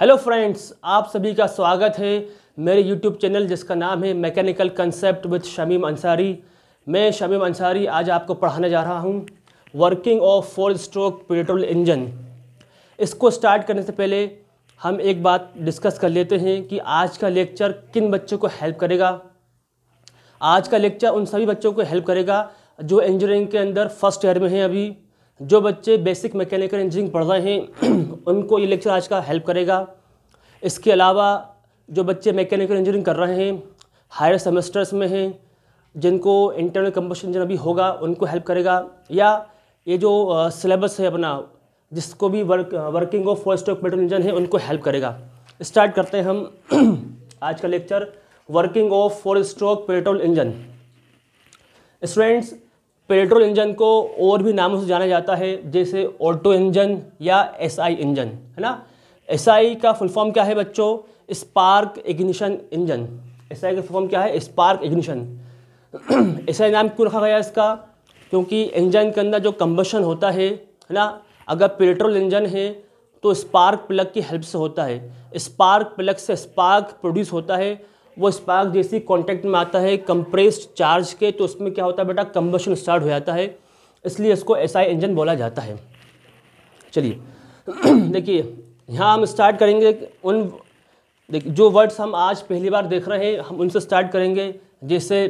Hello friends आप सभी का स्वागत है मेरे यूट्यूब चैनल जिसका नाम है mechanical concept with Shamim Ansari मैं शमीम अंसारी आज आपको पढ़ाने जा रहा हूँ working of four stroke petrol engine इसको स्टार्ट करने से पहले हम एक बात डिस्कस कर लेते हैं कि आज का लेक्चर किन बच्चों को हेल्प करेगा आज का लेक्चर उन सभी बच्चों को हेल्प करेगा जो इंजीनियरिंग के अंदर फर्स्ट ईयर में हैं अभी जो बच्चे बेसिक मैकेनिकल इंजीनियरिंग पढ़ रहे हैं उनको ये लेक्चर आज का हेल्प करेगा इसके अलावा जो बच्चे मैकेनिकल इंजीनियरिंग कर रहे हैं हायर सेमेस्टर्स में हैं जिनको इंटरनल कम्पशन इंजन अभी होगा उनको हेल्प करेगा या ये जो सिलेबस है अपना जिसको भी work working of first of petrol engine है उनको हेल्प करेगा स्टार्ट करते हैं हम आज का lecture working of four stroke petrol engine students petrol engine को और भी नामों से जाना जाता है जैसे ऑटो इंजन या एसआई इंजन है ना एसआई का फुल फॉर्म क्या है बच्चों स्पार्क इग्निशन इंजन एसआई का फुल फॉर्म क्या है स्पार्क इग्निशन एसआई नाम क्यों रखा गया इसका क्योंकि इंजन के अंदर जो कम्बशन होता है है ना अगर पेट्रोल इंजन है तो स्पार्क प्लग की हेल्प से होता है स्पार्क प्लग से स्पार्क प्रोड्यूस होता है वो स्पार्क जैसी कॉन्टैक्ट में आता है कंप्रेस्ड चार्ज के तो उसमें क्या होता है बेटा कम्बशन स्टार्ट हो जाता है इसलिए इसको एस इंजन बोला जाता है चलिए देखिए यहाँ हम स्टार्ट करेंगे उन देखिए जो वर्ड्स हम आज पहली बार देख रहे हैं हम उनसे स्टार्ट करेंगे जैसे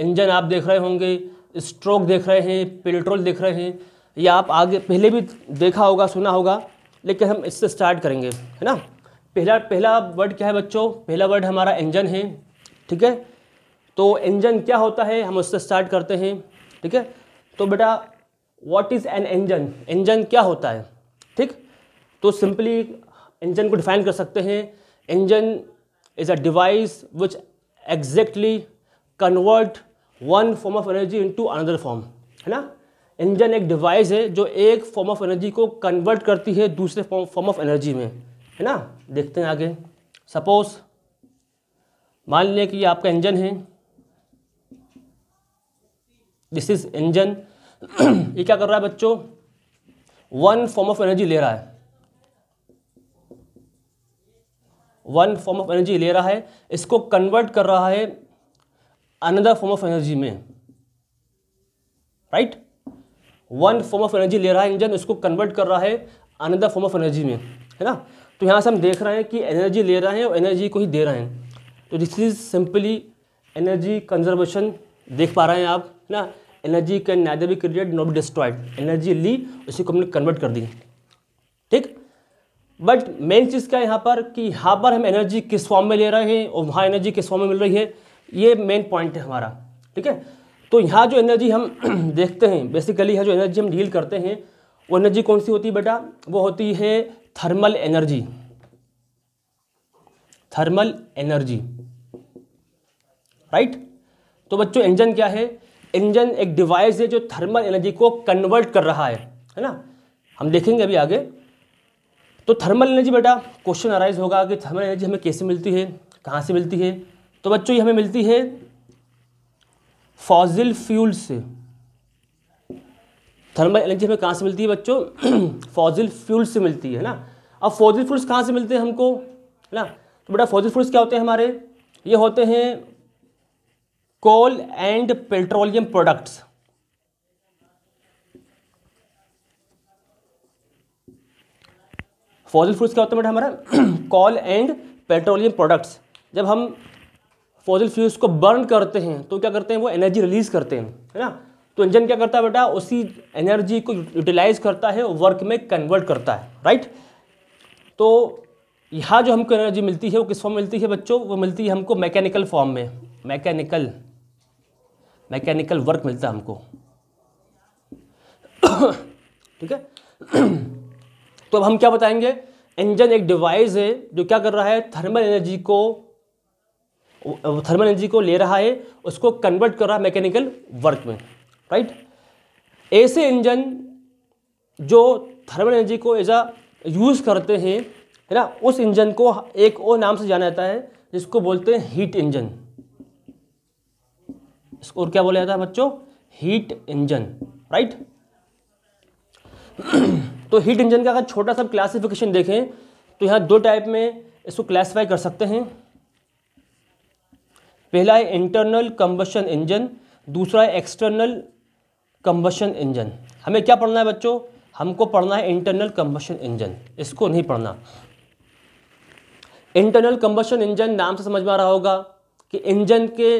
इंजन आप देख रहे होंगे स्ट्रोक देख रहे हैं पेट्रोल देख रहे हैं या आप आगे पहले भी देखा होगा सुना होगा लेकिन हम इससे स्टार्ट करेंगे है ना पहला पहला वर्ड क्या है बच्चों पहला वर्ड हमारा इंजन है ठीक है तो इंजन क्या होता है हम उससे स्टार्ट करते हैं ठीक है तो बेटा what is an engine engine क्या होता है ठीक तो सिंपली इंजन को डिफाइन कर सकते हैं engine is a device which exactly convert one form of energy into another form है ना इंजन एक डिवाइस है जो एक फॉर्म ऑफ एनर्जी को कन्वर्ट करती है दूसरे फॉर्म ऑफ एनर्जी में है ना देखते हैं आगे सपोज मान लें कि आपका इंजन है दिस इज इंजन ये क्या कर रहा है बच्चों वन फॉर्म ऑफ एनर्जी ले रहा है वन फॉर्म ऑफ एनर्जी ले रहा है इसको कन्वर्ट कर रहा है अनदर फॉर्म ऑफ एनर्जी में right one form of energy ले रहा है इंजन इसको कन्वर्ट कर रहा है अनदर फॉर्म ऑफ एनर्जी में है ना तो यहाँ से हम देख रहे हैं कि एनर्जी ले रहे हैं और एनर्जी को ही दे रहे हैं तो this is simply energy conservation देख पा रहे हैं आप है ना energy can neither be create not be destroyed energy ली उसी को हमने कन्वर्ट कर दी ठीक बट मेन चीज़ क्या है यहाँ पर कि यहाँ पर हम एनर्जी किस फॉर्म में ले रहे हैं और वहाँ एनर्जी किस फॉर्म में मिल रही है ये मेन पॉइंट है हमारा ठीक है तो यहाँ जो एनर्जी हम देखते हैं बेसिकली यहाँ जो एनर्जी हम डील करते हैं वो एनर्जी कौन सी होती है बेटा वो होती है thermal energy thermal energy right तो बच्चों इंजन क्या है इंजन एक डिवाइस है जो थर्मल एनर्जी को कन्वर्ट कर रहा है है ना हम देखेंगे अभी आगे तो थर्मल एनर्जी बेटा क्वेश्चन अराइज होगा कि थर्मल एनर्जी हमें कैसे मिलती है कहाँ से मिलती है तो बच्चों ये हमें मिलती है फॉजिल फ्यूल से थर्मल एनर्जी हमें कहाँ से मिलती है बच्चों फॉजिल फ्यूल से मिलती है ना अब फॉजिल फ्यूल्स कहाँ से मिलते हैं हमको है ना तो बेटा फॉजिल फ्यूल्स क्या होते हैं हमारे ये होते हैं coal and petroleum products fossil fuels क्या होता है बेटा हमारा कोल एंड पेट्रोलियम प्रोडक्ट्स जब हम फॉजिल फ्यूल्स को बर्न करते हैं तो क्या करते हैं वो एनर्जी रिलीज करते हैं है ना तो इंजन क्या करता है बेटा उसी एनर्जी को यूटिलाइज करता है वर्क में कन्वर्ट करता है राइट तो यहाँ जो हमको एनर्जी मिलती है वो किस फॉर्म मिलती है बच्चों वो मिलती है हमको मैकेनिकल फॉर्म में मैकेनिकल मैकेनिकल वर्क मिलता है हमको ठीक है तो अब हम क्या बताएंगे इंजन एक डिवाइस है जो क्या कर रहा है थर्मल एनर्जी को थर्मल एनर्जी को ले रहा है उसको कन्वर्ट कर रहा है मैकेनिकल वर्क में राइट ऐसे इंजन जो थर्मल एनर्जी को एज अ यूज़ करते हैं है ना उस इंजन को एक और नाम से जाना जाता है जिसको बोलते हैं हीट इंजन इसको और क्या बोला जाता है बच्चों हीट इंजन राइट तो हीट इंजन का अगर छोटा सा क्लासिफिकेशन देखें तो यहां दो टाइप में इसको क्लासिफाई कर सकते हैं पहला है इंटरनल कंबशन इंजन दूसरा है एक्सटर्नल कम्बशन इंजन हमें क्या पढ़ना है बच्चों हमको पढ़ना है इंटरनल कम्बशन इंजन इसको नहीं पढ़ना इंटरनल कम्बशन इंजन नाम से समझ में आ रहा होगा कि इंजन के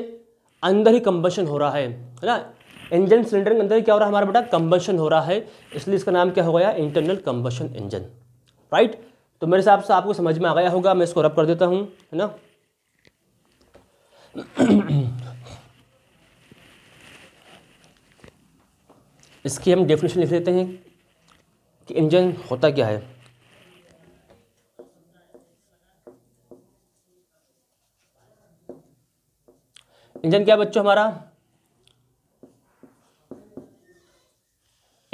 अंदर ही कम्बशन हो रहा है है ना इंजन सिलेंडर के अंदर ही क्या हो रहा है हमारा बेटा कम्बशन हो रहा है इसलिए इसका नाम क्या हो गया इंटरनल कम्बशन इंजन राइट तो मेरे हिसाब से आपको समझ में आ गया होगा मैं इसको रब कर देता हूँ है ना इसकी हम डेफिनेशन लिख लेते हैं कि इंजन होता क्या है इंजन क्या बच्चों हमारा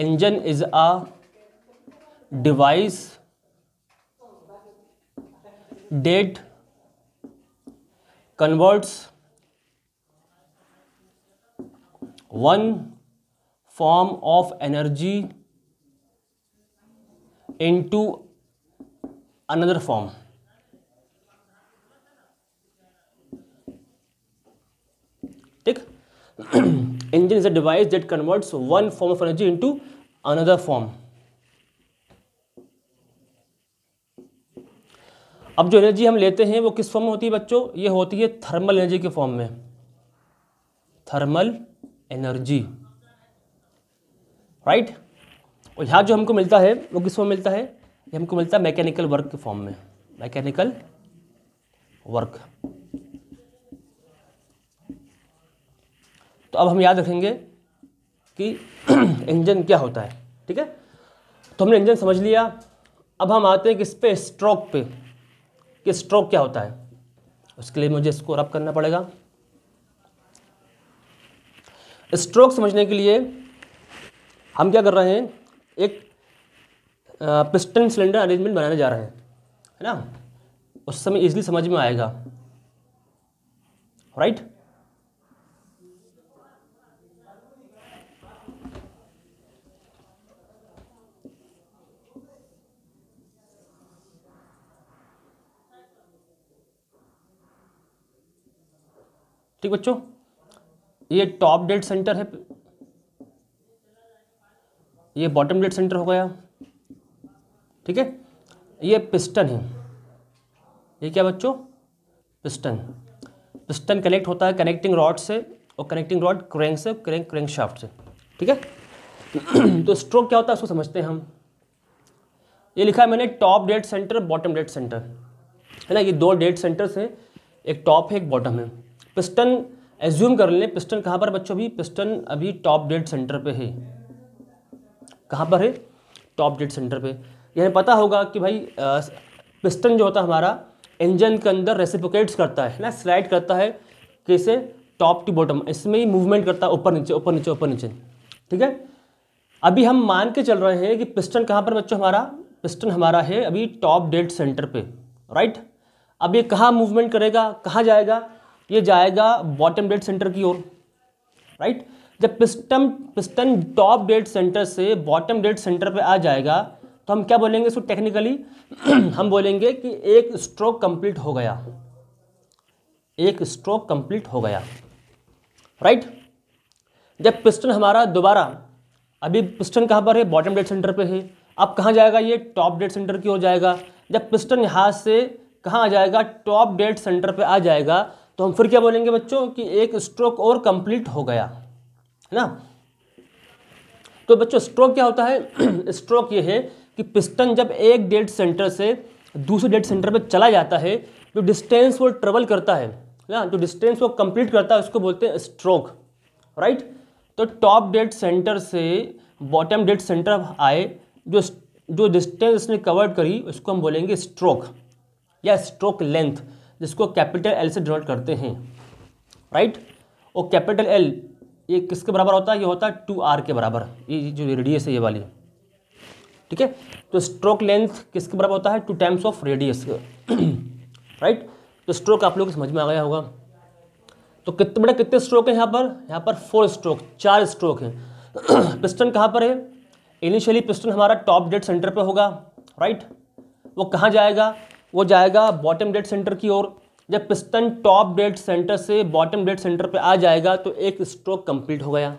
engine is a device that converts one form of energy into another form ठीक engine is a device that converts one form of energy into another form अब जो एनर्जी हम लेते हैं वो किस फॉर्म में होती है बच्चों ये होती है थर्मल एनर्जी के फॉर्म में थर्मल एनर्जी राइट और यहाँ जो हमको मिलता है वो किस में मिलता है ये हमको मिलता है मैकेनिकल वर्क के फॉर्म में मैकेनिकल वर्क तो अब हम याद रखेंगे कि इंजन क्या होता है ठीक है तो हमने इंजन समझ लिया अब हम आते हैं किस पे स्ट्रोक पे कि स्ट्रोक क्या होता है उसके लिए मुझे इसको रब करना पड़ेगा स्ट्रोक समझने के लिए हम क्या कर रहे हैं एक पिस्टन सिलेंडर अरेंजमेंट बनाने जा रहे हैं है ना उस समय इजली समझ में आएगा राइट ठीक बच्चों ये टॉप डेट सेंटर है ये बॉटम डेड सेंटर हो गया ठीक है ये पिस्टन है ये क्या बच्चों पिस्टन पिस्टन कनेक्ट होता है कनेक्टिंग रॉड से और कनेक्टिंग रॉड क्रैंक से क्रैंक क्रैंक शाफ्ट से ठीक है तो स्ट्रोक क्या होता है उसको समझते हैं हम ये लिखा है मैंने top dead centre bottom dead centre है ना ये दो डेट सेंटर्स हैं एक टॉप है एक बॉटम है पिस्टन एज्यूम कर लें पिस्टन कहाँ पर बच्चों भी पिस्टन अभी टॉप डेट सेंटर पे है कहाँ पर है टॉप डेड सेंटर पे यानी पता होगा कि भाई पिस्टन जो होता है हमारा इंजन के अंदर रेसिपोकेट्स करता है ना स्लाइड करता है कैसे टॉप टू बॉटम इसमें ही मूवमेंट करता है ऊपर नीचे ऊपर नीचे ऊपर नीचे ठीक है अभी हम मान के चल रहे हैं कि पिस्टन कहाँ पर बच्चों हमारा पिस्टन हमारा है अभी टॉप डेड सेंटर पर राइट अब ये कहाँ मूवमेंट करेगा कहाँ जाएगा ये जाएगा बॉटम डेड सेंटर की ओर राइट right? जब piston piston top dead centre से बॉटम डेड सेंटर पे आ जाएगा तो हम क्या बोलेंगे इसको टेक्निकली हम बोलेंगे कि एक स्ट्रोक कंप्लीट हो गया एक स्ट्रोक कंप्लीट हो गया राइट जब पिस्टन हमारा दोबारा अभी पिस्टन कहाँ पर है बॉटम डेड सेंटर पे है अब कहाँ जाएगा ये टॉप डेड सेंटर की हो जाएगा जब पिस्टन यहाँ से कहाँ आ जाएगा टॉप डेड सेंटर पे आ जाएगा तो हम फिर क्या बोलेंगे बच्चों कि एक स्ट्रोक और कंप्लीट हो गया है ना तो बच्चों स्ट्रोक क्या होता है स्ट्रोक ये है कि पिस्टन जब एक डेड सेंटर से दूसरे डेड सेंटर पर चला जाता है जो तो डिस्टेंस वो ट्रेवल करता है ना जो तो डिस्टेंस वो कंप्लीट करता है उसको बोलते हैं स्ट्रोक राइट तो टॉप डेड सेंटर से बॉटम डेड सेंटर आए जो जो डिस्टेंस उसने कवर करी उसको हम बोलेंगे स्ट्रोक या स्ट्रोक लेंथ जिसको कैपिटल एल से डिनोट करते हैं राइट और कैपिटल एल ये किसके बराबर होता है ये होता है टू आर के बराबर ये जो रेडियस है ये वाली ठीक है तो स्ट्रोक लेंथ किसके बराबर होता है two times of radius right तो स्ट्रोक आप लोग को समझ में आ गया होगा तो कितने बड़े कितने स्ट्रोक हैं यहाँ पर यहाँ पर फोर स्ट्रोक चार स्ट्रोक हैं पिस्टन कहाँ पर है इनिशियली पिस्टन हमारा टॉप डेड सेंटर पर होगा राइट वो कहाँ जाएगा वो जाएगा बॉटम डेड सेंटर की ओर जब पिस्टन टॉप डेड सेंटर से बॉटम डेड सेंटर पे आ जाएगा तो एक स्ट्रोक कंप्लीट हो गया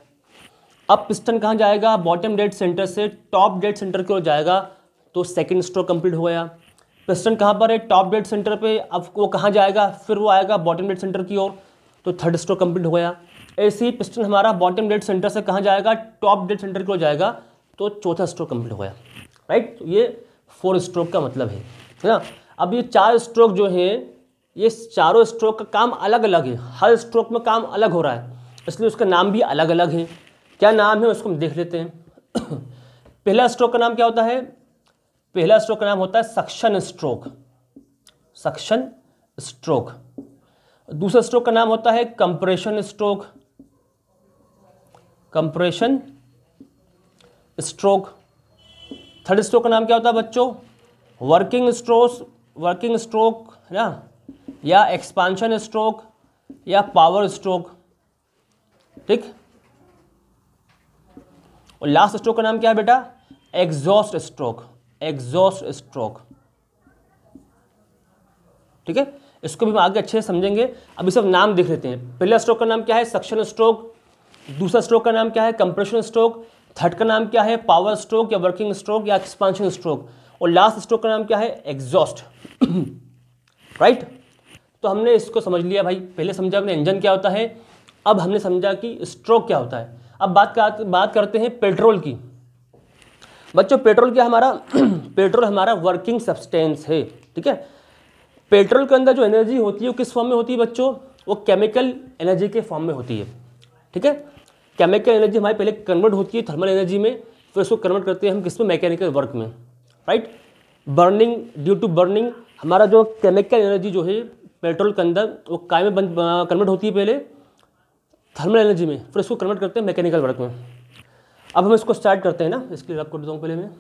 अब पिस्टन कहाँ जाएगा बॉटम डेड सेंटर से टॉप डेड सेंटर की ओर जाएगा तो सेकेंड स्ट्रोक कंप्लीट हो गया पिस्टन कहाँ पर है टॉप डेड सेंटर पे अब वो कहाँ जाएगा फिर वो आएगा बॉटम डेड सेंटर की ओर तो थर्ड स्ट्रोक कंप्लीट हो गया ऐसे ही पिस्टन हमारा बॉटम डेड सेंटर से कहाँ जाएगा टॉप डेड सेंटर की ओर जाएगा तो चौथा स्ट्रोक कंप्लीट हो गया राइट तो ये फोर स्ट्रोक का मतलब है है ना अब ये चार स्ट्रोक जो है ये चारों स्ट्रोक का काम अलग अलग है हर स्ट्रोक में काम अलग हो रहा है इसलिए उसका नाम भी अलग अलग है क्या नाम है उसको हम देख लेते हैं पहला स्ट्रोक का नाम क्या होता है पहला स्ट्रोक का नाम होता है सक्शन स्ट्रोक सक्शन स्ट्रोक दूसरा स्ट्रोक का नाम होता है compression stroke compression stroke third stroke का नाम क्या होता है बच्चों वर्किंग स्ट्रोक वर्किंग स्ट्रोक है ना या एक्सपांशन स्ट्रोक या पावर स्ट्रोक ठीक और लास्ट स्ट्रोक का नाम क्या है बेटा एग्जॉस्ट स्ट्रोक एग्जॉस्ट स्ट्रोक ठीक है इसको भी हम आगे अच्छे से समझेंगे अभी सब नाम देख लेते हैं पहला स्ट्रोक का नाम क्या है सक्शन स्ट्रोक दूसरा स्ट्रोक का नाम क्या है कंप्रेशन स्ट्रोक थर्ड का नाम क्या है पावर स्ट्रोक या वर्किंग स्ट्रोक या एक्सपांशन स्ट्रोक और लास्ट स्ट्रोक का नाम क्या है एग्जॉस्ट राइट right? तो हमने इसको समझ लिया भाई पहले समझा हमने इंजन क्या होता है अब हमने समझा कि स्ट्रोक क्या होता है अब बात कर, बात करते हैं पेट्रोल की बच्चों पेट्रोल क्या हमारा पेट्रोल हमारा वर्किंग सब्सटेंस है ठीक है पेट्रोल के अंदर जो एनर्जी होती है वो किस फॉर्म में होती है बच्चों वो केमिकल एनर्जी के फॉर्म में होती है ठीक है केमिकल एनर्जी हमारी पहले कन्वर्ट होती है थर्मल एनर्जी में फिर उसको कन्वर्ट करते हैं हम किस में मैकेनिकल वर्क में right burning due to burning हमारा जो केमिकल एनर्जी जो है पेट्रोल के अंदर वो काय में कन्वर्ट होती है पहले थर्मल एनर्जी में फिर इसको कन्वर्ट करते हैं मैकेनिकल वर्क में अब हम इसको स्टार्ट करते हैं ना इसके लिए आपको बताऊँ पहले मैं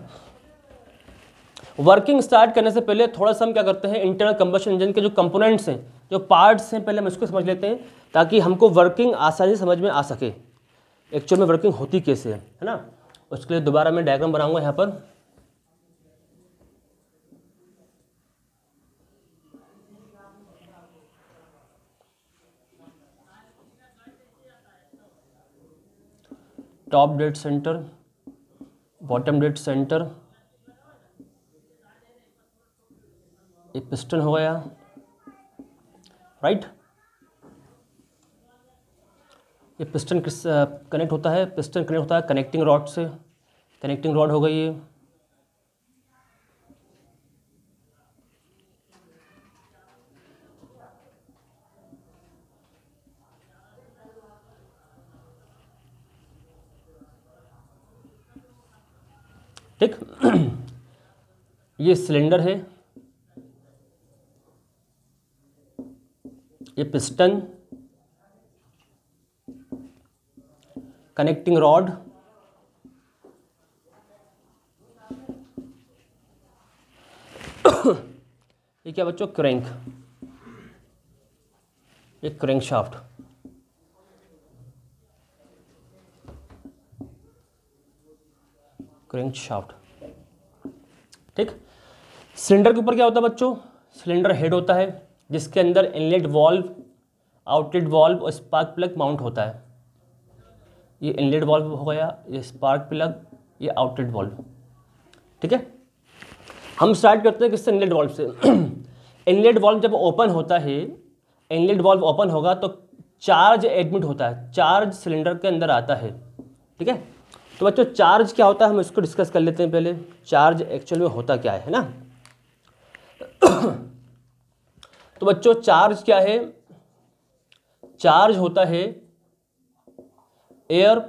वर्किंग स्टार्ट करने से पहले थोड़ा सा हम क्या करते हैं इंटरनल कंबशन इंजन के जो कंपोनेंट्स हैं जो पार्ट्स हैं पहले हम इसको समझ लेते हैं ताकि हमको वर्किंग आसानी से समझ में आ सके एक्चुअल में वर्किंग होती कैसे है ना उसके लिए दोबारा मैं डायग्राम बनाऊंगा यहाँ पर top dead centre bottom dead centre ये पिस्टन हो गया राइट ये पिस्टन किस कनेक्ट uh, होता है पिस्टन कनेक्ट होता है कनेक्टिंग रॉड से कनेक्टिंग रॉड हो गई ये ठीक ये सिलेंडर है ये पिस्टन कनेक्टिंग रॉड ये क्या बच्चों क्रैंक एक क्रैंक शाफ्ट क्रिंच शाफ्ट ठीक सिलेंडर के ऊपर क्या होता है बच्चों सिलेंडर हेड होता है जिसके अंदर इनलेट वॉल्व आउटलेट वॉल्व और स्पार्क प्लग माउंट होता है ये इनलेट वॉल्व हो गया ये स्पार्क प्लग ये आउटलेट वॉल्व ठीक है हम स्टार्ट करते हैं किससे इनलेट वॉल्व से इनलेट वॉल्व जब ओपन होता है इनलेट वॉल्व ओपन होगा तो चार्ज एडमिट होता है चार्ज सिलेंडर के अंदर आता है ठीक है तो बच्चों चार्ज क्या होता है हम इसको डिस्कस कर लेते हैं पहले चार्ज एक्चुअल में होता क्या है ना तो बच्चों चार्ज क्या है चार्ज होता है एयर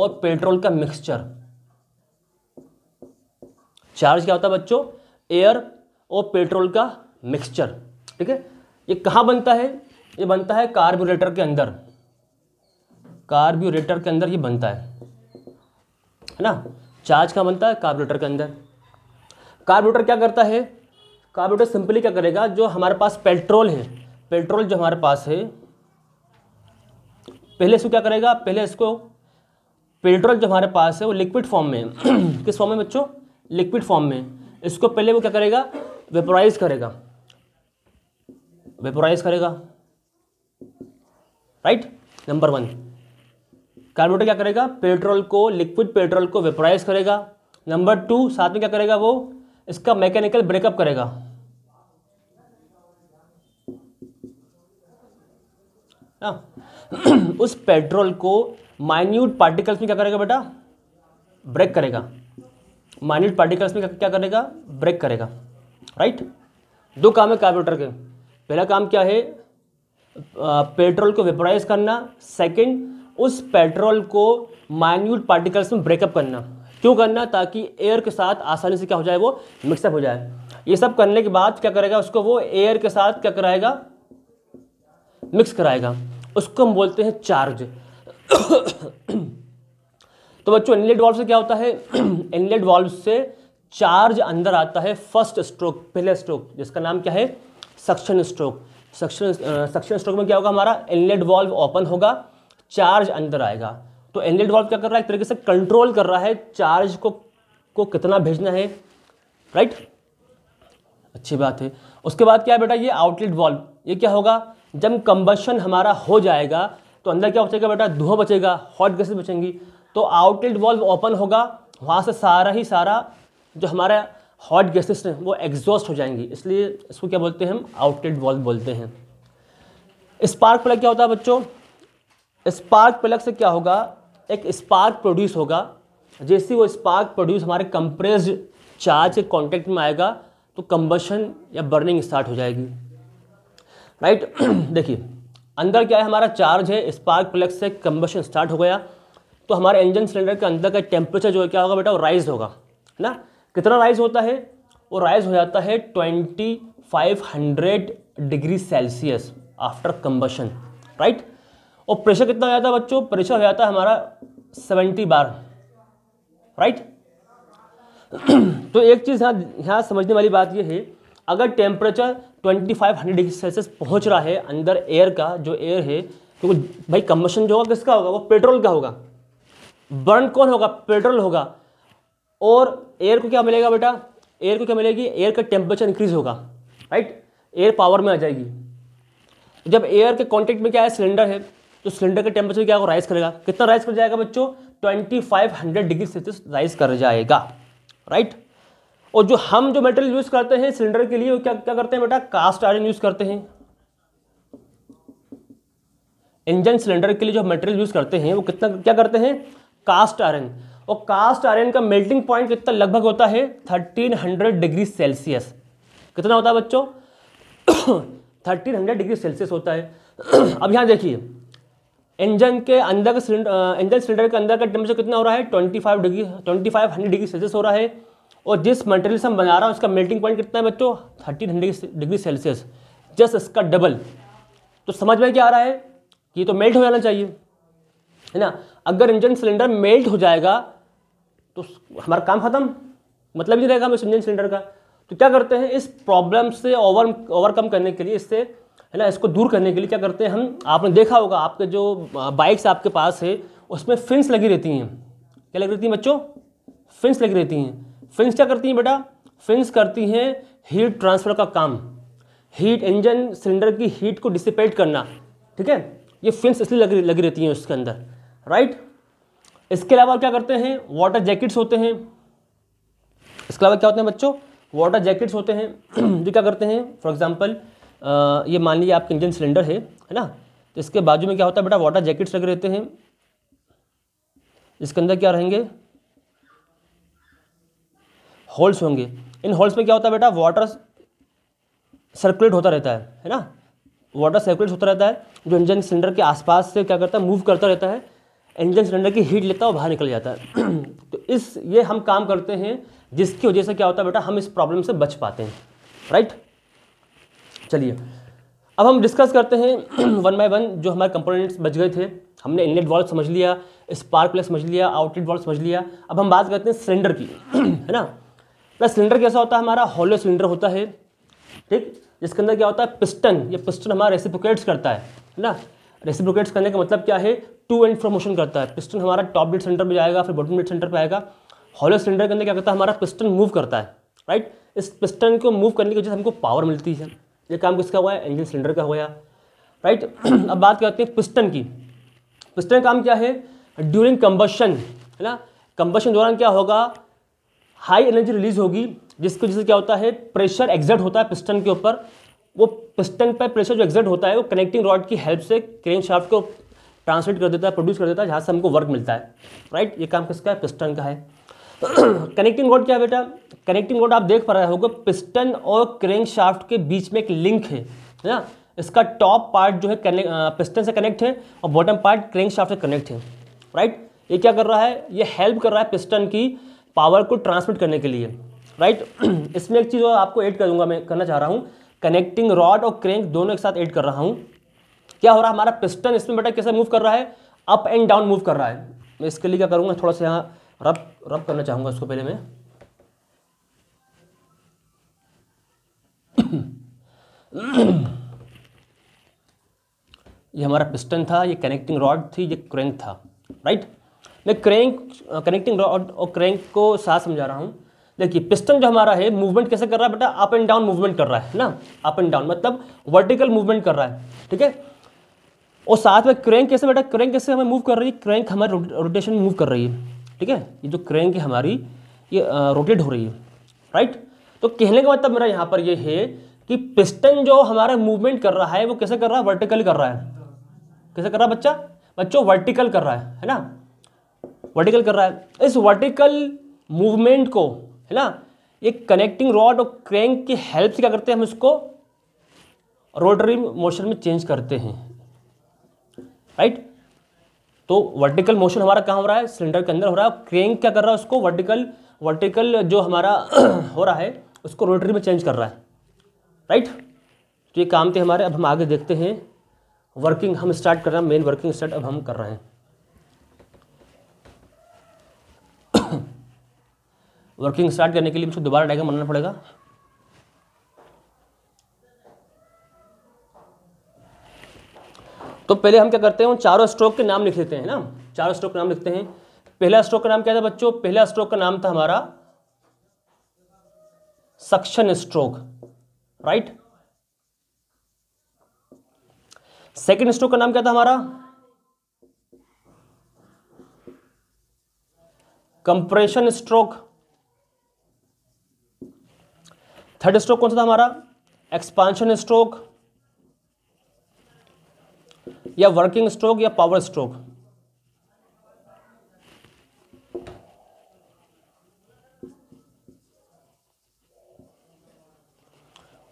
और पेट्रोल का मिक्सचर चार्ज क्या होता है बच्चों एयर और पेट्रोल का मिक्सचर ठीक है ये कहां बनता है ये बनता है कार्ब्यूरेटर के अंदर कार्ब्यूरेटर के अंदर ये बनता है है ना चार्ज का बनता है कार्बोरेटर के अंदर कार्बोरेटर क्या करता है कार्बोरेटर सिंपली क्या करेगा जो हमारे पास पेट्रोल है पेट्रोल जो हमारे पास है पहले इसको क्या करेगा पहले इसको पेट्रोल जो हमारे पास है वो लिक्विड फॉर्म में किस फॉर्म में बच्चों लिक्विड फॉर्म में इसको पहले वो क्या करेगा वेपोराइज करेगा वेपोराइज करेगा राइट नंबर वन कार्बोरेटर क्या करेगा पेट्रोल को लिक्विड पेट्रोल को वेपराइज करेगा नंबर टू साथ में क्या करेगा वो इसका मैकेनिकल ब्रेकअप करेगा ना हाँ। उस पेट्रोल को माइन्यूट पार्टिकल्स में क्या करेगा बेटा ब्रेक करेगा माइन्यूट पार्टिकल्स में क्या करेगा ब्रेक करेगा राइट दो काम है कार्बोरेटर के पहला काम क्या है पेट्रोल को वेपराइज करना सेकंड उस पेट्रोल को माइन्यूट पार्टिकल्स में ब्रेकअप करना क्यों करना ताकि एयर के साथ आसानी से क्या हो जाए वो मिक्सअप हो जाए ये सब करने के बाद क्या करेगा उसको वो एयर के साथ क्या कराएगा मिक्स कराएगा उसको हम बोलते हैं चार्ज तो बच्चों इनलेट वॉल्व से क्या होता है इनलेट वॉल्व से चार्ज अंदर आता है फर्स्ट स्ट्रोक पहले स्ट्रोक जिसका नाम क्या है suction stroke suction suction stroke में क्या होगा हमारा इनलेट वॉल्व ओपन होगा चार्ज अंदर आएगा तो एनरियल वॉल्व क्या कर रहा है एक तरीके से कंट्रोल कर रहा है चार्ज को को कितना भेजना है राइट अच्छी बात है उसके बाद क्या है बेटा ये आउटलेट वॉल्व ये क्या होगा जब कंबशन हमारा हो जाएगा तो अंदर क्या बचेगा बेटा धुआं बचेगा हॉट गैसेस बचेंगी तो आउटलेट वॉल्व ओपन होगा वहाँ से सारा ही सारा जो हमारा हॉट गैसेस हैं वो एग्जॉस्ट हो जाएंगी इसलिए इसको क्या बोलते हैं हम आउटलेट वॉल्व बोलते हैं स्पार्क प्लग क्या होता है बच्चों स्पार्क प्लग से क्या होगा एक स्पार्क प्रोड्यूस होगा जैसे वो स्पार्क प्रोड्यूस हमारे कंप्रेस चार्ज के कॉन्टेक्ट में आएगा तो कंबशन या बर्निंग स्टार्ट हो जाएगी राइट देखिए अंदर क्या है हमारा चार्ज है स्पार्क प्लग से कंबशन स्टार्ट हो गया तो हमारे इंजन सिलेंडर के अंदर का टेम्परेचर जो है क्या होगा बेटा वो राइज होगा है ना कितना राइज होता है वो राइज हो जाता है twenty five hundred degree Celsius after combustion right और प्रेशर कितना हो जाता है बच्चों प्रेशर हो जाता है हमारा सेवेंटी बार राइट तो एक चीज़ यहाँ यहाँ समझने वाली बात यह है अगर टेम्परेचर 2500 डिग्री सेल्सियस पहुँच रहा है अंदर एयर का जो एयर है क्योंकि तो भाई कम्बशन जो होगा किसका होगा वो पेट्रोल का होगा बर्न कौन होगा पेट्रोल होगा और एयर को क्या मिलेगा बेटा एयर को क्या मिलेगी एयर का टेम्परेचर इंक्रीज होगा राइट एयर पावर में आ जाएगी जब एयर के कांटेक्ट में क्या है सिलेंडर है तो सिलेंडर के टेम्परेचर क्या राइज करेगा कितना राइज कर जाएगा बच्चों twenty five hundred degree Celsius rise कर जाएगा राइट और जो हम जो मेटेरियल यूज़ करते हैं सिलेंडर के लिए वो क्या क्या करते हैं बेटा कास्ट आयरन यूज़ करते हैं इंजन सिलेंडर के लिए जो मटेरियल यूज़ करते हैं वो कितना क्या करते हैं कास्ट आयरन और कास्ट आयरन का मेल्टिंग पॉइंट कितना लगभग होता है थर्टीन हंड्रेड डिग्री सेल्सियस कितना होता है बच्चों थर्टीन हंड्रेड डिग्री सेल्सियस होता है अब यहां देखिए इंजन के अंदर का सिलेंडर इंजन सिलेंडर के अंदर का टेम्परेचर कितना हो रहा है twenty five degree twenty five hundred degree Celsius हो रहा है और जिस मटेरियल से हम बना रहा है उसका मेल्टिंग पॉइंट कितना है बच्चों thirteen hundred degree Celsius just इसका डबल तो समझ में क्या आ रहा है कि तो मेल्ट हो जाना चाहिए है ना अगर इंजन सिलेंडर मेल्ट हो जाएगा तो हमारा काम ख़त्म मतलब ही रहेगा हम इस इंजन सिलेंडर का तो क्या करते हैं इस प्रॉब्लम से ओवर ओवरकम करने के लिए इससे है ना इसको दूर करने के लिए क्या करते हैं हम आपने देखा होगा आपके जो बाइक्स आपके पास है उसमें फिंस लगी रहती हैं क्या लगी रहती हैं बच्चों फिंस लगी रहती हैं फिंस क्या करती हैं बेटा फिंस करती हैं हीट ट्रांसफ़र का काम हीट इंजन सिलेंडर की हीट को डिसिपेट करना ठीक है ये फिंस इसलिए लगी लगी रहती हैं उसके अंदर राइट इसके अलावा क्या करते हैं वाटर जैकेट्स होते हैं इसके अलावा क्या होते हैं बच्चों वाटर जैकेट्स होते हैं जो क्या करते हैं फॉर एग्ज़ाम्पल ये मान लीजिए आपका इंजन सिलेंडर है है ना तो इसके बाजू में क्या होता है बेटा वाटर जैकेट्स लगे रहते हैं इसके अंदर क्या रहेंगे होल्स होंगे इन होल्स में क्या होता है बेटा वाटर सर्कुलेट होता रहता है है ना वाटर सर्कुलेट होता रहता है जो इंजन सिलेंडर के आसपास से क्या करता है मूव करता रहता है इंजन सिलेंडर की हीट लेता है और बाहर निकल जाता है तो इस ये हम काम करते हैं जिसकी वजह से क्या होता है बेटा हम इस प्रॉब्लम से बच पाते हैं राइट चलिए अब हम डिस्कस करते हैं वन बाय वन जो हमारे कंपोनेंट्स बच गए थे हमने इनलेट वॉल्व समझ लिया स्पार्क प्लस समझ लिया आउटलेट वॉल्व समझ लिया अब हम बात करते हैं सिलेंडर की है ना प्लस तो सिलेंडर कैसा होता है हमारा हॉलो सिलेंडर होता है ठीक जिसके अंदर क्या होता है पिस्टन ये पिस्टन हमारा रेसिप्रोकेट्स करता है है ना रेसिप्रोकेट्स करने का मतलब क्या है टू एंड मोशन करता है पिस्टन हमारा टॉप डेट सेंटर पर जाएगा फिर बॉटम डेट सेंटर पर आएगा हॉलो सिलेंडर के अंदर क्या करता है हमारा पिस्टन मूव करता है राइट इस पिस्टन को मूव करने की वजह से हमको पावर मिलती है ये काम किसका हुआ है इंजन सिलेंडर का हुआ राइट अब बात करते हैं पिस्टन की पिस्टन काम क्या है ड्यूरिंग कंबशन है ना कंबशन दौरान क्या होगा हाई एनर्जी रिलीज होगी जिसकी वजह से क्या होता है प्रेशर एग्जर्ट होता है पिस्टन के ऊपर वो पिस्टन पर प्रेशर जो एग्जर्ट होता है वो कनेक्टिंग रॉड की हेल्प से क्रेन शाफ्ट को ट्रांसलेट कर देता है प्रोड्यूस कर देता है जहाँ से हमको वर्क मिलता है राइट ये काम किसका है पिस्टन का है कनेक्टिंग रोड क्या बेटा कनेक्टिंग रोड आप देख पा रहे हो पिस्टन और क्रेंक शाफ्ट के बीच में एक लिंक है ना इसका टॉप पार्ट जो है पिस्टन से कनेक्ट है और बॉटम पार्ट क्रेंक शाफ्ट से कनेक्ट है राइट ये क्या कर रहा है ये हेल्प कर रहा है पिस्टन की पावर को ट्रांसमिट करने के लिए राइट इसमें एक चीज़ और आपको ऐड करूँगा मैं करना चाह रहा हूँ कनेक्टिंग रॉड और क्रेंक दोनों एक साथ ऐड कर रहा हूँ क्या हो रहा है हमारा पिस्टन इसमें बेटा कैसे मूव कर रहा है अप एंड डाउन मूव कर रहा है मैं इसके लिए क्या करूँगा थोड़ा सा यहाँ रब रब करना चाहूँगा इसको पहले मैं ये हमारा पिस्टन था ये कनेक्टिंग रॉड थी ये क्रैंक था राइट मैं क्रैंक कनेक्टिंग रॉड और क्रैंक को साथ समझा रहा हूँ देखिए पिस्टन जो हमारा है मूवमेंट कैसे कर रहा है बेटा अप एंड डाउन मूवमेंट कर रहा है ना अप एंड डाउन मतलब वर्टिकल मूवमेंट कर रहा है ठीक है और साथ में क्रैंक कैसे बेटा क्रैंक कैसे हमें मूव कर रही है क्रैंक हमारे रोटेशन मूव कर रही है ठीक है ये जो क्रैंक है हमारी ये रोटेट हो रही है राइट तो कहने का मतलब मेरा यहाँ पर ये है कि पिस्टन जो हमारा मूवमेंट कर रहा है वो कैसे कर रहा है वर्टिकल कर रहा है कैसे कर रहा है बच्चा बच्चों वर्टिकल कर रहा है है ना वर्टिकल कर रहा है इस वर्टिकल मूवमेंट को है ना ये कनेक्टिंग रॉड और क्रैंक की हेल्प से क्या करते हैं हम इसको रोटरी मोशन में चेंज करते हैं राइट तो वर्टिकल मोशन हमारा कहाँ हो रहा है सिलेंडर के अंदर हो रहा है क्रेंक क्या कर रहा है उसको वर्टिकल वर्टिकल जो हमारा हो रहा है उसको रोटरी में चेंज कर रहा है राइट तो ये काम थे हमारे अब हम आगे देखते हैं वर्किंग हम स्टार्ट कर रहे हैं मेन वर्किंग स्टार्ट अब हम कर रहे हैं वर्किंग स्टार्ट करने के लिए मुझे दोबारा डायग्राम बनाना पड़ेगा तो पहले हम क्या करते हैं उन चारों स्ट्रोक के नाम लिख लेते हैं ना चारों स्ट्रोक के नाम लिखते हैं पहला स्ट्रोक का नाम क्या था बच्चों पहला स्ट्रोक का नाम था हमारा suction stroke right second stroke का नाम क्या था हमारा कंप्रेशन स्ट्रोक थर्ड स्ट्रोक कौन सा था हमारा एक्सपांशन स्ट्रोक या वर्किंग स्ट्रोक या पावर स्ट्रोक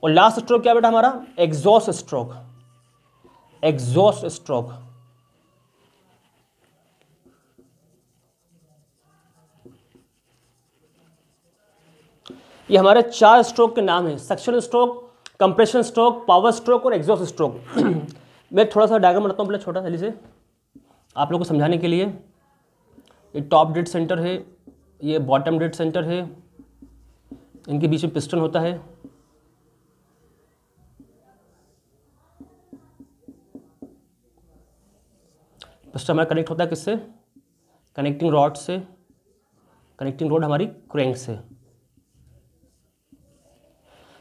और लास्ट स्ट्रोक क्या बेटा हमारा एग्जॉस्ट स्ट्रोक एग्जॉस्ट स्ट्रोक ये हमारे चार स्ट्रोक के नाम है suction stroke compression stroke power stroke और एग्जॉस्ट स्ट्रोक मैं थोड़ा सा डायग्राम बनाता हूँ अपना छोटा जल्दी से आप लोग को समझाने के लिए ये टॉप डेड सेंटर है ये बॉटम डेड सेंटर है इनके बीच में पिस्टन होता है पिस्टन हमारा कनेक्ट होता है किससे कनेक्टिंग रॉड से कनेक्टिंग रॉड हमारी क्रैंक से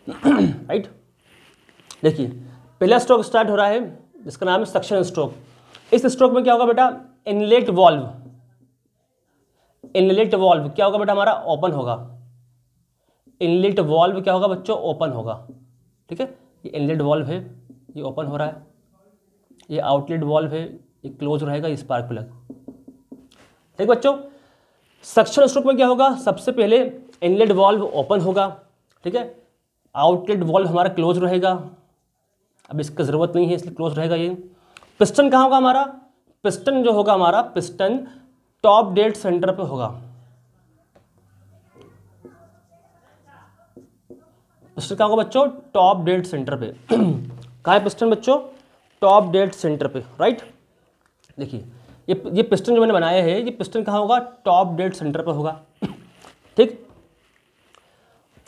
राइट देखिए पहला स्ट्रोक स्टार्ट हो रहा है जिसका नाम है सक्शन स्ट्रोक इस स्ट्रोक में क्या होगा बेटा इनलेट वॉल्व इनलेट वॉल्व क्या होगा बेटा हमारा ओपन होगा इनलेट वॉल्व क्या होगा बच्चों ओपन होगा ठीक है ये इनलेट वॉल्व है ये ओपन हो रहा है ये आउटलेट वॉल्व है ये क्लोज रहेगा स्पार्क प्लग ठीक बच्चों सक्शन स्ट्रोक में क्या होगा सबसे पहले इनलेट वॉल्व ओपन होगा ठीक है आउटलेट वॉल्व हमारा क्लोज रहेगा अब इसकी ज़रूरत नहीं है इसलिए क्लोज रहेगा ये पिस्टन कहाँ होगा हमारा पिस्टन जो होगा हमारा पिस्टन टॉप डेट सेंटर पे होगा पिस्टन कहाँ होगा बच्चों टॉप डेट सेंटर पे कहा है पिस्टन बच्चों टॉप डेट सेंटर पे राइट देखिए ये ये पिस्टन जो मैंने बनाया है ये पिस्टन कहाँ होगा टॉप डेट सेंटर पे होगा ठीक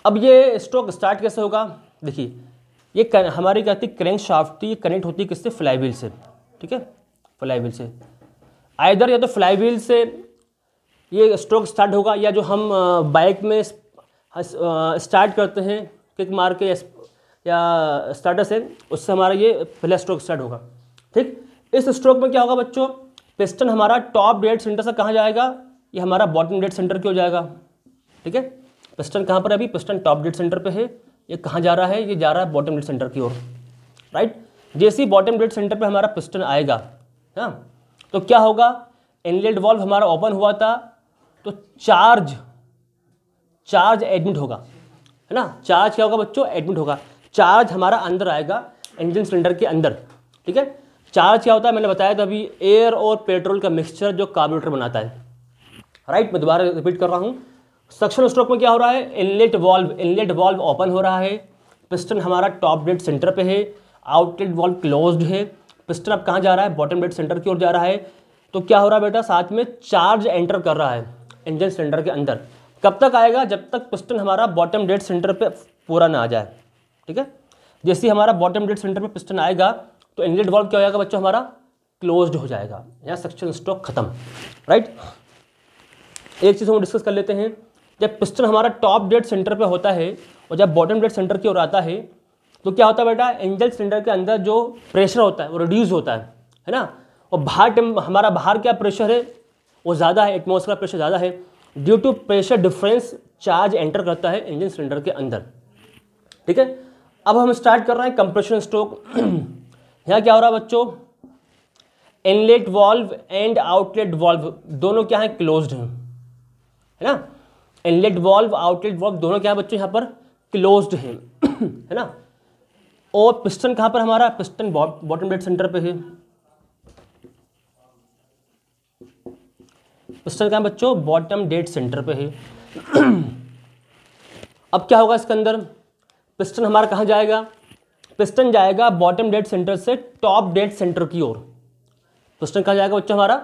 अब ये स्ट्रोक स्टार्ट कैसे होगा देखिए ये हमारी क्या होती है क्रेंक शाफ्ट ये कनेक्ट होती है किससे व्हील से ठीक है व्हील से आइधर या तो व्हील से ये स्ट्रोक स्टार्ट होगा या जो हम बाइक में स्टार्ट करते हैं किक मार के या स्टार्टर से उससे हमारा ये पहला स्ट्रोक स्टार्ट होगा ठीक इस स्ट्रोक में क्या होगा बच्चों पिस्टन हमारा टॉप डेड सेंटर से कहाँ जाएगा ये हमारा बॉटम डेड सेंटर क्यों जाएगा ठीक है पिस्टन कहाँ पर है अभी पिस्टन टॉप डेड सेंटर पे है ये कहाँ जा रहा है ये जा रहा है बॉटम डेड सेंटर की ओर राइट जैसे ही बॉटम डेड सेंटर पर हमारा पिस्टन आएगा हाँ तो क्या होगा इनलेट वॉल्व हमारा ओपन हुआ था तो चार्ज चार्ज एडमिट होगा है ना चार्ज क्या होगा बच्चों एडमिट होगा चार्ज हमारा अंदर आएगा इंजन सिलेंडर के अंदर ठीक है चार्ज क्या होता है मैंने बताया था अभी एयर और पेट्रोल का मिक्सचर जो कार्बोरेटर बनाता है राइट मैं दोबारा रिपीट कर रहा हूँ सक्शन स्ट्रोक में क्या हो रहा है inlet valve inlet valve open हो रहा है पिस्टन हमारा टॉप डेड सेंटर पे है आउटलेट वॉल्व क्लोज्ड है पिस्टन अब कहाँ जा रहा है बॉटम डेड सेंटर की ओर जा रहा है तो क्या हो रहा है बेटा साथ में चार्ज एंटर कर रहा है इंजन सिलेंडर के अंदर कब तक आएगा जब तक पिस्टन हमारा बॉटम डेड सेंटर पर पूरा ना आ जाए ठीक है जैसे ही हमारा बॉटम डेड सेंटर पर पिस्टन आएगा तो इनलेट वॉल्व क्या हो जाएगा बच्चों हमारा क्लोज्ड हो जाएगा यहाँ सक्शन स्ट्रोक खत्म राइट एक चीज़ हम डिस्कस कर लेते हैं जब पिस्टन हमारा टॉप डेड सेंटर पे होता है और जब बॉटम डेड सेंटर की ओर आता है तो क्या होता है बेटा एंजल सिलेंडर के अंदर जो प्रेशर होता है वो रिड्यूस होता है है ना और बाहर टेम हमारा बाहर क्या प्रेशर है वो ज़्यादा है एटमोसफेयर प्रेशर ज़्यादा है due to pressure difference charge enter करता है इंजन सिलेंडर के अंदर ठीक है अब हम स्टार्ट कर रहे हैं कंप्रेशन स्ट्रोक यहाँ क्या हो रहा है बच्चों inlet valve and outlet valve दोनों क्या हैं क्लोज्ड हैं है ना इनलेट वॉल्व आउटलेट वॉल्व दोनों क्या बच्चों यहाँ पर क्लोज्ड हैं है ना और पिस्टन कहाँ पर हमारा पिस्टन बॉटम डेड सेंटर पे है पिस्टन कहाँ बच्चों बॉटम डेड सेंटर पे है अब क्या होगा इसके अंदर पिस्टन हमारा कहाँ जाएगा पिस्टन जाएगा बॉटम डेड सेंटर से टॉप डेड सेंटर की ओर पिस्टन कहाँ जाएगा बच्चों हमारा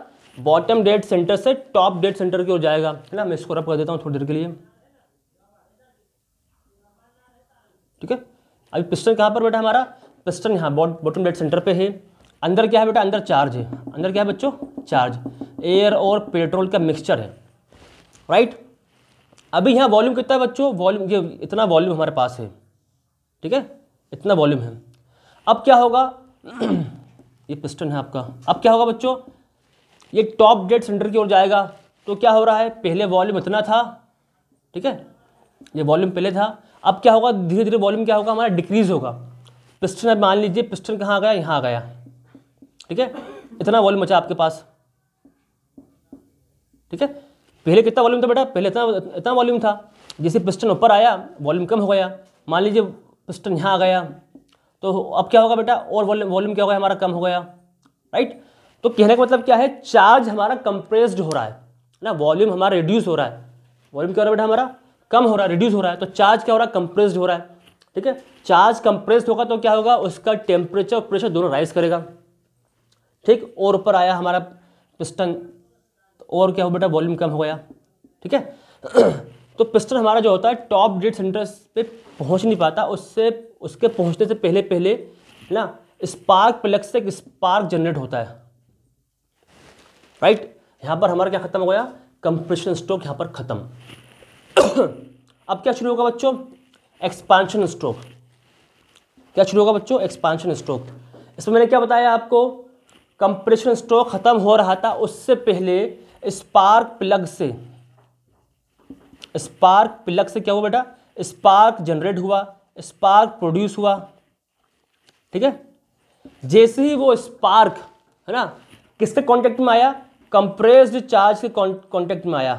बॉटम डेड सेंटर से टॉप डेड सेंटर की ओर जाएगा है ना मैं इसको रब कर देता हूँ थोड़ी देर के लिए ठीक है अभी पिस्टन कहाँ पर बैठा हमारा पिस्टन यहाँ बॉटम डेड सेंटर पे है अंदर क्या है बेटा अंदर चार्ज है अंदर क्या है बच्चों चार्ज एयर और पेट्रोल का मिक्सचर है राइट अभी यहाँ वॉल्यूम कितना है बच्चों वॉल्यूम ये इतना वॉल्यूम हमारे पास है ठीक है इतना वॉल्यूम है अब क्या होगा ये पिस्टन है आपका अब क्या होगा बच्चों ये टॉप डेड सेंटर की ओर जाएगा तो क्या हो रहा है पहले वॉल्यूम इतना था ठीक है ये वॉल्यूम पहले था अब क्या होगा धीरे धीरे वॉल्यूम क्या होगा हमारा डिक्रीज होगा पिस्टन अब मान लीजिए पिस्टन कहाँ गया यहाँ गया ठीक है इतना वॉल्यूम बचा आपके पास ठीक है पहले कितना वॉल्यूम था बेटा पहले इतना इतना वॉल्यूम था जैसे पिस्टन ऊपर आया वॉल्यूम कम हो गया मान लीजिए पिस्टन यहाँ आ गया तो अब क्या होगा बेटा और वॉल्यूम क्या होगा हमारा कम हो गया राइट तो कहने का मतलब क्या है चार्ज हमारा कंप्रेस्ड हो रहा है ना वॉल्यूम हमारा रिड्यूस हो रहा है वॉल्यूम क्या हो रहा है बेटा हमारा कम हो रहा है रिड्यूस हो रहा है तो चार्ज क्या हो रहा है कंप्रेस्ड हो रहा है ठीक है चार्ज कंप्रेस्ड होगा तो क्या होगा उसका टेम्परेचर और प्रेशर दोनों राइज करेगा ठीक और ऊपर आया हमारा पिस्टन तो और क्या हो बेटा वॉल्यूम कम हो गया ठीक है तो पिस्टन हमारा जो होता है टॉप डेट सेंटर पे पहुंच नहीं पाता उससे उसके पहुंचने से पहले पहले है ना स्पार्क प्लग से एक स्पार्क जनरेट होता है राइट यहाँ पर हमारा क्या खत्म हो गया कंप्रेशन स्ट्रोक यहाँ पर खत्म अब क्या शुरू होगा बच्चों एक्सपांशन स्ट्रोक क्या शुरू होगा बच्चों एक्सपांशन स्ट्रोक इसमें मैंने क्या बताया आपको कंप्रेशन स्ट्रोक खत्म हो रहा था उससे पहले स्पार्क प्लग से स्पार्क प्लग से क्या हुआ बेटा स्पार्क जनरेट हुआ स्पार्क प्रोड्यूस हुआ ठीक है जैसे ही वो स्पार्क है ना किसके कॉन्टेक्ट में आया कंप्रेस्ड चार्ज के कॉन्टेक्ट में आया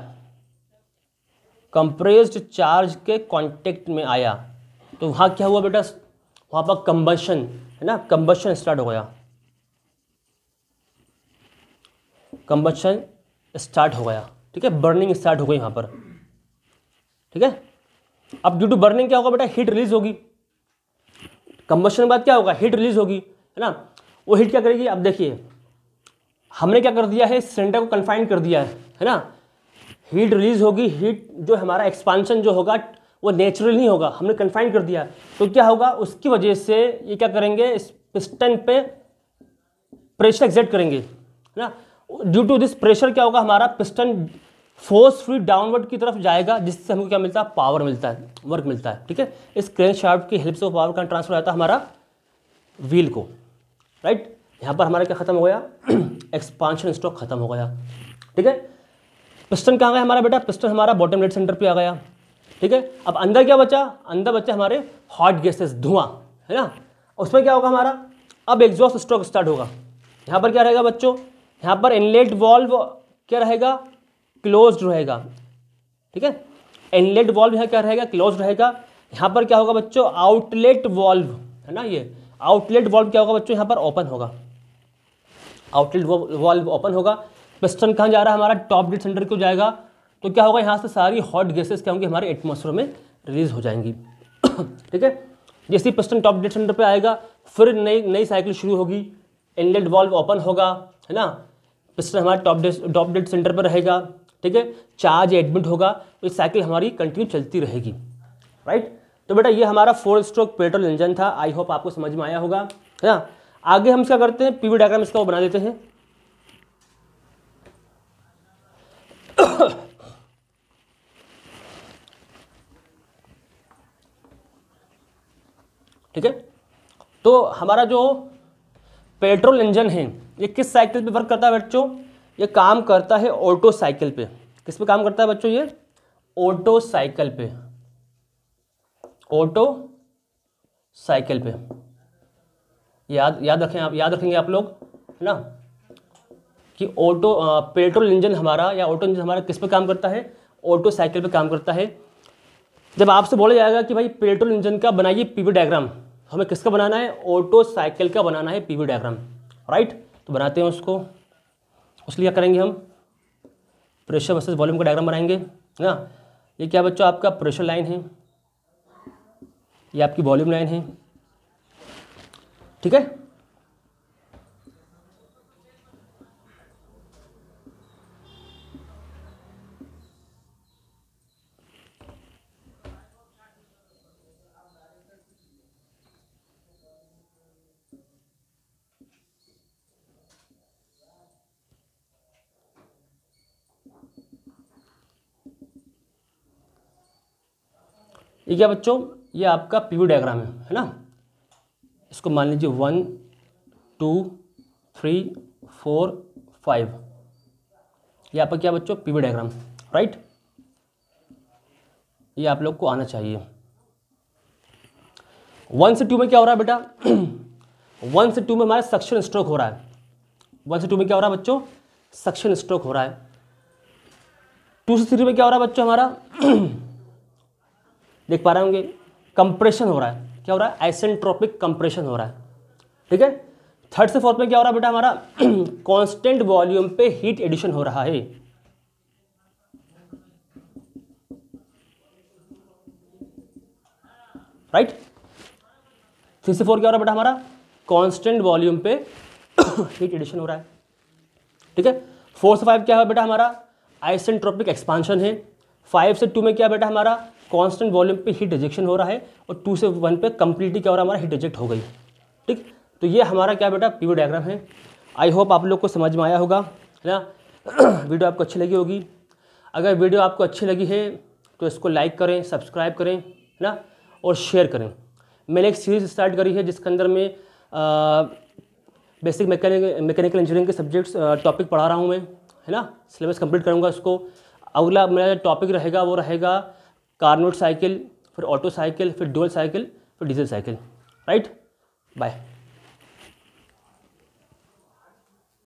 कंप्रेस्ड चार्ज के कॉन्टेक्ट में आया तो वहां क्या हुआ बेटा वहां पर कंबशन है ना कंबशन स्टार्ट हो गया कंबशन स्टार्ट हो गया ठीक है बर्निंग स्टार्ट हो गई वहां पर ठीक है अब ड्यू टू बर्निंग क्या होगा बेटा हीट रिलीज होगी कंबशन के बाद क्या होगा हीट रिलीज होगी है ना वो हीट क्या करेगी अब देखिए हमने क्या कर दिया है सिलेंडर को कन्फाइन कर दिया है है ना हीट रिलीज होगी हीट जो हमारा एक्सपांशन जो होगा वो नेचुरल नहीं होगा हमने कन्फाइन कर दिया तो क्या होगा उसकी वजह से ये क्या करेंगे इस पिस्टन पे प्रेशर एग्जेट करेंगे है ना ड्यू टू दिस प्रेशर क्या होगा हमारा पिस्टन फोर्स फ्री डाउनवर्ड की तरफ जाएगा जिससे हमको क्या मिलता है पावर मिलता है वर्क मिलता है ठीक है इस क्रेन शार्प की हेल्प से वो पावर का ट्रांसफर आता है हमारा व्हील को राइट यहाँ पर हमारा क्या ख़त्म हो गया एक्सपांशन स्टॉक खत्म हो गया ठीक है पिस्टन कहाँ गया हमारा बेटा पिस्टन हमारा बॉटम डेड सेंटर पे आ गया ठीक है अब अंदर क्या बचा अंदर बचा हमारे हॉट गैसेस धुआं है ना उसमें क्या होगा हमारा अब एग्जॉस्ट स्ट्रोक स्टार्ट होगा यहाँ पर क्या रहेगा बच्चों यहाँ पर इनलेट वॉल्व क्या रहेगा क्लोज रहेगा ठीक है इनलेट वॉल्व यहाँ क्या रहेगा क्लोज रहेगा यहाँ पर क्या होगा बच्चों आउटलेट वॉल्व है ना ये आउटलेट वॉल्व क्या होगा बच्चों यहाँ पर ओपन होगा आउटलेट वॉल्व ओपन होगा पिस्टन कहाँ जा रहा है हमारा टॉप डेड सेंटर को जाएगा तो क्या होगा यहाँ से सारी हॉट गैसेस क्या होंगी हमारे एटमोसफेयर में रिलीज हो जाएंगी ठीक है जैसे पिस्टन टॉप डेड सेंटर पर आएगा फिर नई नई साइकिल शुरू होगी इनलेट वॉल्व ओपन होगा है ना पिस्टन हमारे top dead top dead centre पर रहेगा ठीक है चार्ज एडमिट होगा तो साइकिल हमारी कंटिन्यू चलती रहेगी राइट तो बेटा ये हमारा फोर स्ट्रोक पेट्रोल इंजन था आई होप आपको समझ में आया होगा है ना आगे हम क्या करते हैं पीवी डायग्राम इसका वो बना देते हैं ठीक है तो हमारा जो पेट्रोल इंजन है ये किस साइकिल पे वर्क करता है बच्चों ये काम करता है ऑटो साइकिल पे किस पे काम करता है बच्चों ये ऑटो साइकिल पे ऑटो साइकिल पे याद याद रखें आप याद रखेंगे आप लोग है ना कि ऑटो पेट्रोल इंजन हमारा या ऑटो इंजन हमारा किस पर काम करता है ऑटो साइकिल पर काम करता है जब आपसे बोला जाएगा कि भाई पेट्रोल इंजन का बनाइए पीवी डायग्राम तो हमें किसका बनाना है ऑटो साइकिल का बनाना है पीवी डायग्राम राइट तो बनाते हैं उसको उसके लिए करेंगे हम प्रेशर वर्सेस वॉल्यूम का डायग्राम बनाएंगे ना ये क्या बच्चों आपका प्रेशर लाइन है ये आपकी वॉल्यूम लाइन है ठीक है ये क्या बच्चों ये आपका पीवी डायग्राम है है ना इसको मान लीजिए one two three four five ये आपका क्या बच्चों पीवी डायग्राम राइट ये आप लोग को आना चाहिए वन से टू में क्या हो रहा है बेटा वन से टू में हमारा सक्शन स्ट्रोक हो रहा है वन से टू में क्या हो रहा है बच्चों सक्शन स्ट्रोक हो रहा है टू से थ्री में क्या हो रहा है बच्चों हमारा देख पा रहे होंगे कंप्रेशन हो रहा है क्या हो रहा है आइसेंट्रोपिक कंप्रेशन हो रहा है ठीक है थर्ड से फोर्थ में क्या हो रहा है बेटा हमारा कांस्टेंट वॉल्यूम पे हीट एडिशन हो रहा है राइट थ्री से फोर क्या हो रहा है बेटा हमारा कांस्टेंट वॉल्यूम पे हीट एडिशन हो रहा है ठीक है फोर से फाइव क्या है बेटा हमारा आइसेंट्रोपिक एक्सपांशन है फाइव से टू में क्या बेटा हमारा कांस्टेंट वॉल्यूम पे हीट रिजेक्शन हो रहा है और टू से वन पे कम्प्लीटली क्या हो रहा है हमारा हीट रिजेक्ट हो गई ठीक तो ये हमारा क्या बेटा पीवी डायग्राम है आई होप आप लोग को समझ में आया होगा है ना वीडियो आपको अच्छी लगी होगी अगर वीडियो आपको अच्छी लगी है तो इसको लाइक करें सब्सक्राइब करें है ना और शेयर करें मैंने एक सीरीज़ स्टार्ट करी है जिसके अंदर मैं बेसिक मैकेनिक मैकेनिकल इंजीनियरिंग के सब्जेक्ट्स टॉपिक पढ़ा रहा हूँ मैं है ना सिलेबस कंप्लीट करूँगा उसको अगला मेरा टॉपिक रहेगा वो रहेगा कार्नोट साइकिल फिर ऑटो साइकिल फिर डुअल साइकिल फिर डीजल साइकिल राइट बाय